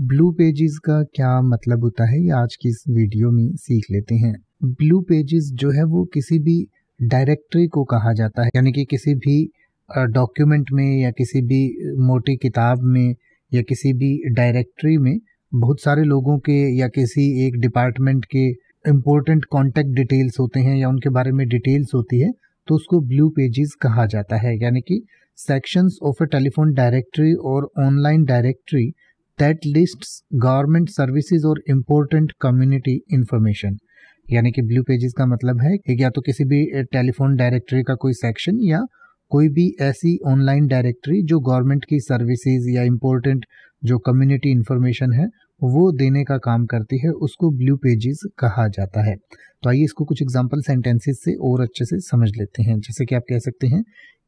blue pages का क्या मतलब होता है ये आज की इस वीडियो में सीख लेते हैं ब्लू पेजेस जो है वो किसी भी डायरेक्टरी को कहा जाता है यानी कि किसी भी डॉक्यूमेंट में या किसी भी मोटी किताब में या किसी भी डायरेक्टरी में बहुत सारे लोगों के या किसी एक डिपार्टमेंट के इम्पोर्टेंट कॉन्टेक्ट डिटेल्स होते हैं या उनके बारे में डिटेल्स होती है तो उसको ब्लू पेजेस कहा जाता है यानी कि sections of a telephone directory और online directory that list government services और इम्पोर्टेंट कम्युनिटी इन्फॉर्मेशन यानी कि ब्लू पेजेस का मतलब है या तो किसी भी टेलीफोन डायरेक्टरी का कोई सेक्शन या कोई भी ऐसी ऑनलाइन डायरेक्टरी जो गवर्नमेंट की सर्विसेज या इम्पोर्टेंट जो कम्युनिटी इन्फॉर्मेशन है वो देने का काम करती है उसको ब्लू पेजेस कहा जाता है तो आइए इसको कुछ एग्जांपल सेंटेंसेस से और अच्छे से समझ लेते हैं जैसे कि आप कह सकते हैं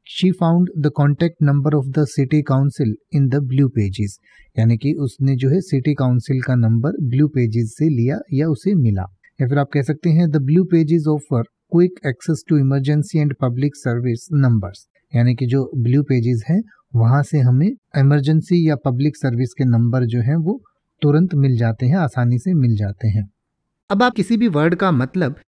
she found the contact number of the city council in the blue pages यानी कि उसने जो है सिटी काउंसिल का नंबर ब्लू पेजेस से लिया या उसे मिला या फिर आप कह सकते हैं the blue pages offer quick access to emergency and public service numbers यानी कि जो ब्लू पेजेस हैं वहाँ से हमें इमरजेंसी या पब्लिक सर्विस के नंबर जो हैं वो तुरंत मिल जाते हैं आसानी से मिल जाते हैं अब आप किसी भी वर्ड का मतलब